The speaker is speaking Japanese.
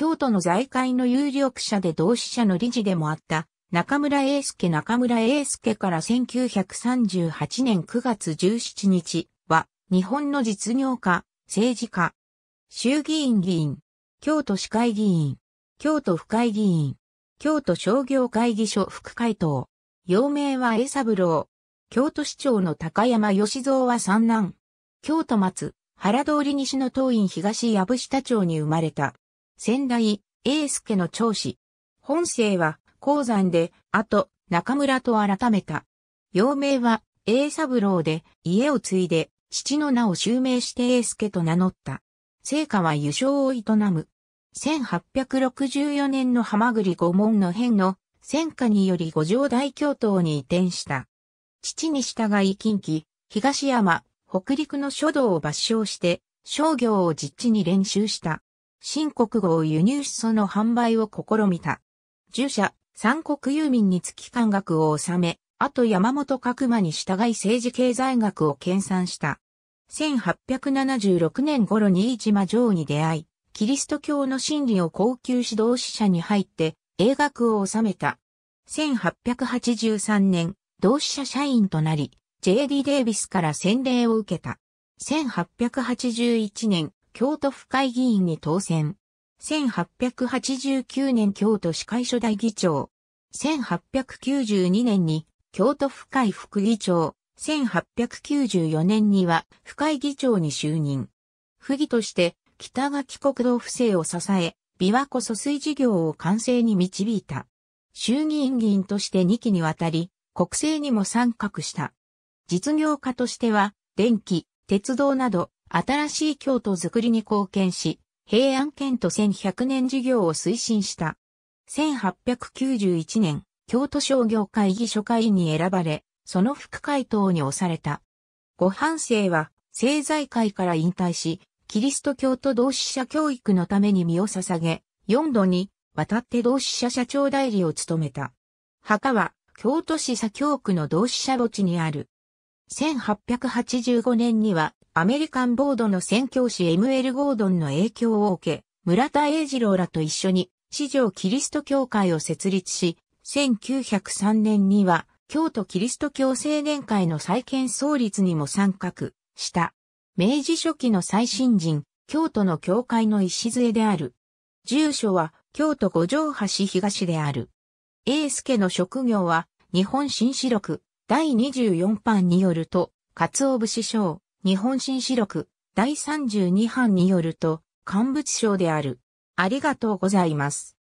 京都の財界の有力者で同志社の理事でもあった、中村英介中村英介から1938年9月17日は、日本の実業家、政治家、衆議院議員、京都市会議員、京都府会議員、京都商業会議所副会頭、幼名は江三郎、京都市長の高山義蔵は三男、京都松、原通り西の東院東藪下町に生まれた。仙台、英介の長子。本姓は、鉱山で、後、中村と改めた。幼名は、英三郎で、家を継いで、父の名を襲名して英介と名乗った。聖火は油勝を営む。1864年の浜栗御門の変の戦火により五条大教頭に移転した。父に従い近畿、東山、北陸の書道を抜唱して、商業を実地に練習した。新国語を輸入しその販売を試みた。従者、三国郵民につき官学を収め、あと山本角馬に従い政治経済学を研鑽した。1876年頃に飯島城に出会い、キリスト教の真理を高級指導使者に入って、英学を収めた。1883年、同志社社員となり、J.D. デイビスから洗礼を受けた。1881年、京都府会議員に当選。1889年京都市会初代議長。1892年に京都府会副議長。1894年には府会議長に就任。府議として北垣国道府政を支え、琵琶湖疎水事業を完成に導いた。衆議院議員として2期にわたり、国政にも参画した。実業家としては、電気、鉄道など、新しい京都づくりに貢献し、平安県と1100年事業を推進した。1891年、京都商業会議所会に選ばれ、その副会頭に押された。ご半生は、政財界から引退し、キリスト教徒同志社教育のために身を捧げ、4度に渡って同志社社長代理を務めた。墓は、京都市左京区の同志社墓地にある。1885年には、アメリカンボードの宣教師 ML ゴードンの影響を受け、村田英二郎らと一緒に、市場キリスト教会を設立し、1903年には、京都キリスト教青年会の再建創立にも参画した。明治初期の最新人、京都の教会の礎である。住所は京都五条橋東である。英介の職業は日本新史録第24版によると、鰹節章、日本新史録第32版によると、乾物賞である。ありがとうございます。